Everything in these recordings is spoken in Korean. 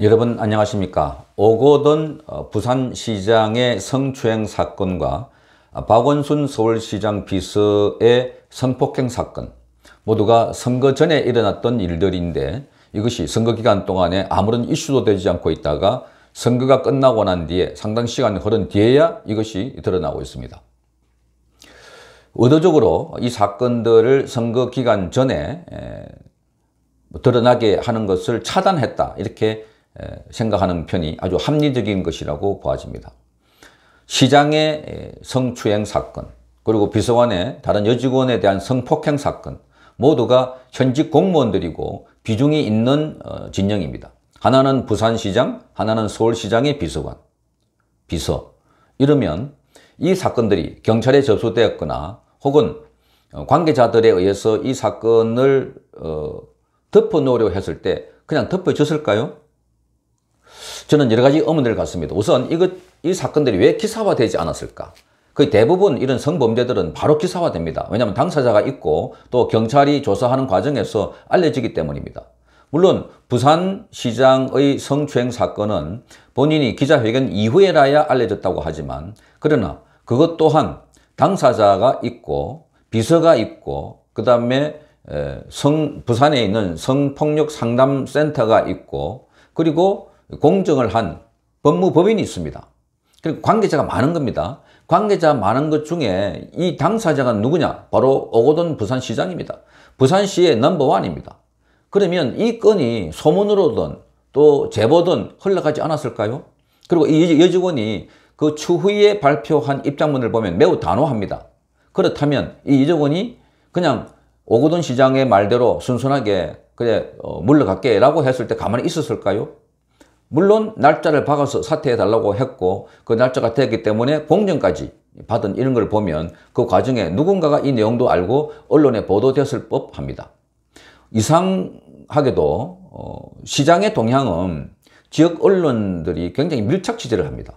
여러분 안녕하십니까 오고돈 어, 부산시장의 성추행 사건과 아, 박원순 서울시장 비서의 성폭행 사건 모두가 선거 전에 일어났던 일들인데 이것이 선거 기간 동안에 아무런 이슈도 되지 않고 있다가 선거가 끝나고 난 뒤에 상당 시간이 흐른 뒤에야 이것이 드러나고 있습니다. 의도적으로 이 사건들을 선거 기간 전에 드러나게 하는 것을 차단했다 이렇게 생각하는 편이 아주 합리적인 것이라고 보아집니다. 시장의 성추행 사건, 그리고 비서관의 다른 여직원에 대한 성폭행 사건, 모두가 현직 공무원들이고 비중이 있는 어, 진영입니다. 하나는 부산시장, 하나는 서울시장의 비서관, 비서. 이러면 이 사건들이 경찰에 접수되었거나 혹은 어, 관계자들에 의해서 이 사건을 어, 덮어놓으려 했을 때 그냥 덮어졌을까요? 저는 여러 가지 의문들을 갖습니다. 우선 이것, 이 사건들이 왜 기사화되지 않았을까? 거의 대부분 이런 성범죄들은 바로 기사화됩니다. 왜냐하면 당사자가 있고 또 경찰이 조사하는 과정에서 알려지기 때문입니다. 물론 부산시장의 성추행 사건은 본인이 기자회견 이후에라야 알려졌다고 하지만 그러나 그것 또한 당사자가 있고 비서가 있고 그 다음에 성 부산에 있는 성폭력 상담센터가 있고 그리고 공정을 한 법무법인이 있습니다. 그리고 관계자가 많은 겁니다. 관계자 많은 것 중에 이 당사자가 누구냐? 바로 오고돈 부산시장입니다. 부산시의 넘버원입니다. 그러면 이 건이 소문으로든 또 제보든 흘러가지 않았을까요? 그리고 이 여직원이 그 추후에 발표한 입장문을 보면 매우 단호합니다. 그렇다면 이 여직원이 그냥 오고돈 시장의 말대로 순순하게 그래 어, 물러갈게 라고 했을 때 가만히 있었을까요? 물론 날짜를 박아서 사퇴해 달라고 했고 그 날짜가 되기 었 때문에 공정까지 받은 이런 걸 보면 그 과정에 누군가가 이 내용도 알고 언론에 보도되었을 법합니다. 이상하게도 어, 시장의 동향은 지역 언론들이 굉장히 밀착 취재를 합니다.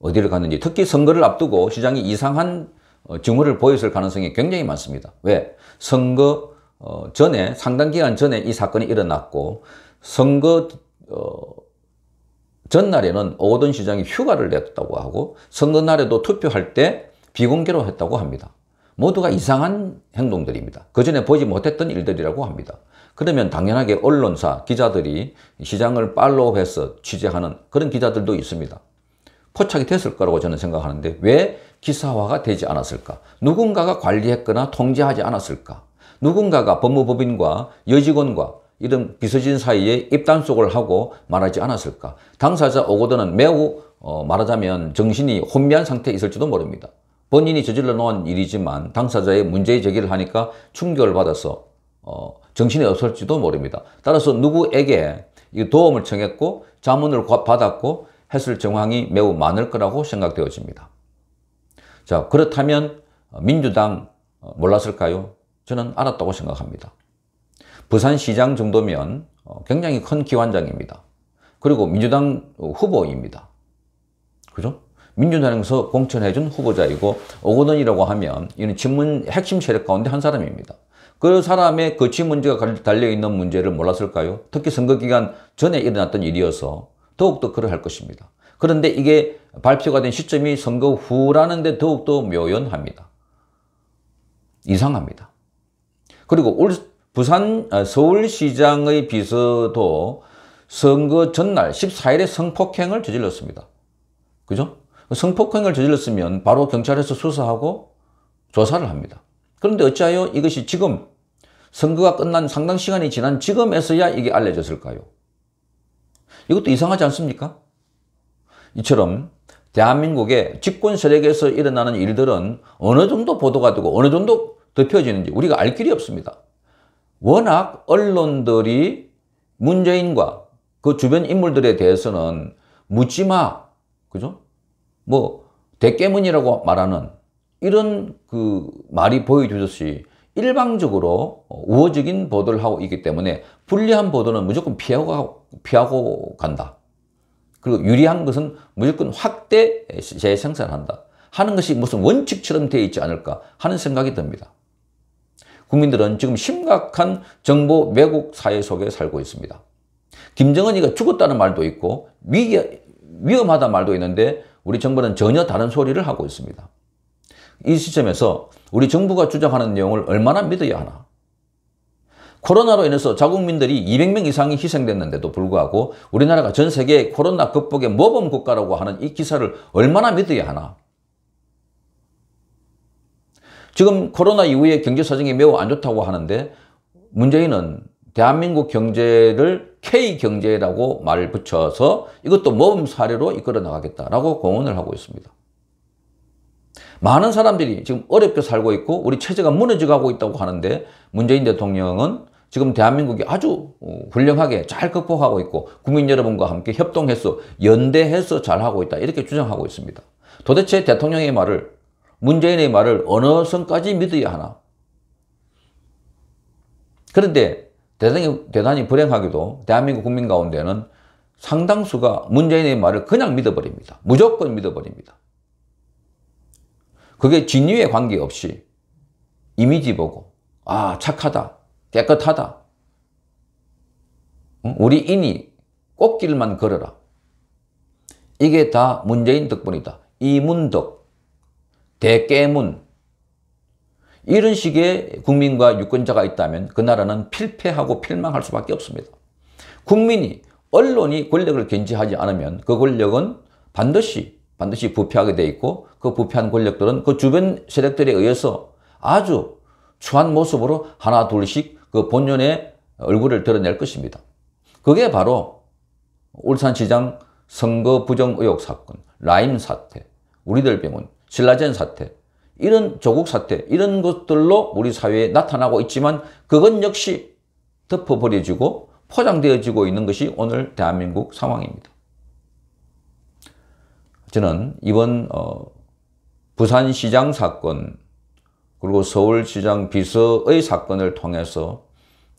어디를 갔는지 특히 선거를 앞두고 시장이 이상한 어, 증오를 보였을 가능성이 굉장히 많습니다. 왜? 선거 어, 전에 상당 기간 전에 이 사건이 일어났고 선거 어, 전날에는 오거돈 시장이 휴가를 냈다고 하고 선거날에도 투표할 때 비공개로 했다고 합니다. 모두가 이상한 행동들입니다. 그전에 보지 못했던 일들이라고 합니다. 그러면 당연하게 언론사, 기자들이 시장을 팔로우해서 취재하는 그런 기자들도 있습니다. 포착이 됐을 거라고 저는 생각하는데 왜 기사화가 되지 않았을까? 누군가가 관리했거나 통제하지 않았을까? 누군가가 법무법인과 여직원과 이런 비서진 사이에 입단속을 하고 말하지 않았을까. 당사자 오고드는 매우 어, 말하자면 정신이 혼미한 상태에 있을지도 모릅니다. 본인이 저질러 놓은 일이지만 당사자의 문제의 제기를 하니까 충격을 받아서 어, 정신이 없을지도 모릅니다. 따라서 누구에게 도움을 청했고 자문을 받았고 했을 정황이 매우 많을 거라고 생각되어집니다. 자 그렇다면 민주당 어, 몰랐을까요? 저는 알았다고 생각합니다. 부산시장 정도면 어, 굉장히 큰 기관장입니다. 그리고 민주당 후보입니다. 그죠? 민주당에서 공천해준 후보자이고 오거돈이라고 하면 이는 친문 핵심 세력 가운데 한 사람입니다. 그 사람의 거취 그 문제가 달려있는 문제를 몰랐을까요? 특히 선거기간 전에 일어났던 일이어서 더욱더 그러할 것입니다. 그런데 이게 발표가 된 시점이 선거 후라는데 더욱더 묘연합니다. 이상합니다. 그리고 올, 부산 아, 서울시장의 비서도 선거 전날 14일에 성폭행을 저질렀습니다. 그죠? 성폭행을 저질렀으면 바로 경찰에서 수사하고 조사를 합니다. 그런데 어찌하여 이것이 지금 선거가 끝난 상당 시간이 지난 지금에서야 이게 알려졌을까요? 이것도 이상하지 않습니까? 이처럼 대한민국의 집권 세력에서 일어나는 일들은 어느 정도 보도가 되고 어느 정도 덮여지는지 우리가 알 길이 없습니다. 워낙 언론들이 문재인과 그 주변 인물들에 대해서는 묻지마, 그죠? 뭐, 대깨문이라고 말하는 이런 그 말이 보여주듯이 일방적으로 우호적인 보도를 하고 있기 때문에 불리한 보도는 무조건 피하고, 피하고 간다. 그리고 유리한 것은 무조건 확대 재생산한다. 하는 것이 무슨 원칙처럼 되어 있지 않을까 하는 생각이 듭니다. 국민들은 지금 심각한 정보 왜곡 사회 속에 살고 있습니다. 김정은이가 죽었다는 말도 있고 위, 험하다 말도 있는데 우리 정부는 전혀 다른 소리를 하고 있습니다. 이 시점에서 우리 정부가 주장하는 내용을 얼마나 믿어야 하나? 코로나로 인해서 자국민들이 200명 이상이 희생됐는데도 불구하고 우리나라가 전 세계 코로나 극복의 모범 국가라고 하는 이 기사를 얼마나 믿어야 하나? 지금 코로나 이후에 경제 사정이 매우 안 좋다고 하는데 문재인은 대한민국 경제를 K경제라고 말을 붙여서 이것도 모범 사례로 이끌어 나가겠다라고 공언을 하고 있습니다. 많은 사람들이 지금 어렵게 살고 있고 우리 체제가 무너져가고 있다고 하는데 문재인 대통령은 지금 대한민국이 아주 어, 훌륭하게 잘 극복하고 있고 국민 여러분과 함께 협동해서 연대해서 잘하고 있다 이렇게 주장하고 있습니다. 도대체 대통령의 말을 문재인의 말을 어느 선까지 믿어야 하나? 그런데 대단히, 대단히 불행하게도 대한민국 국민 가운데는 상당수가 문재인의 말을 그냥 믿어버립니다. 무조건 믿어버립니다. 그게 진위에 관계없이 이미지 보고 아 착하다, 깨끗하다, 우리 인이 꽃길만 걸어라. 이게 다 문재인 덕분이다. 이문덕, 대깨문 이런 식의 국민과 유권자가 있다면 그 나라는 필패하고 필망할 수밖에 없습니다. 국민이 언론이 권력을 견지하지 않으면 그 권력은 반드시 반드시 부패하게 돼 있고 그 부패한 권력들은 그 주변 세력들에 의해서 아주 추한 모습으로 하나 둘씩 그 본연의 얼굴을 드러낼 것입니다. 그게 바로 울산시장 선거 부정 의혹 사건, 라임 사태, 우리들 병원 신라젠 사태, 이런 조국 사태, 이런 것들로 우리 사회에 나타나고 있지만 그건 역시 덮어버려지고 포장되어지고 있는 것이 오늘 대한민국 상황입니다. 저는 이번 어, 부산시장 사건 그리고 서울시장 비서의 사건을 통해서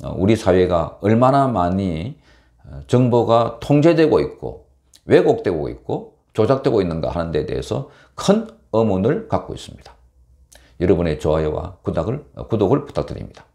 어, 우리 사회가 얼마나 많이 어, 정보가 통제되고 있고 왜곡되고 있고 조작되고 있는가 하는 데 대해서 큰 어문을 갖고 있습니다. 여러분의 좋아요와 구독을, 어, 구독을 부탁드립니다.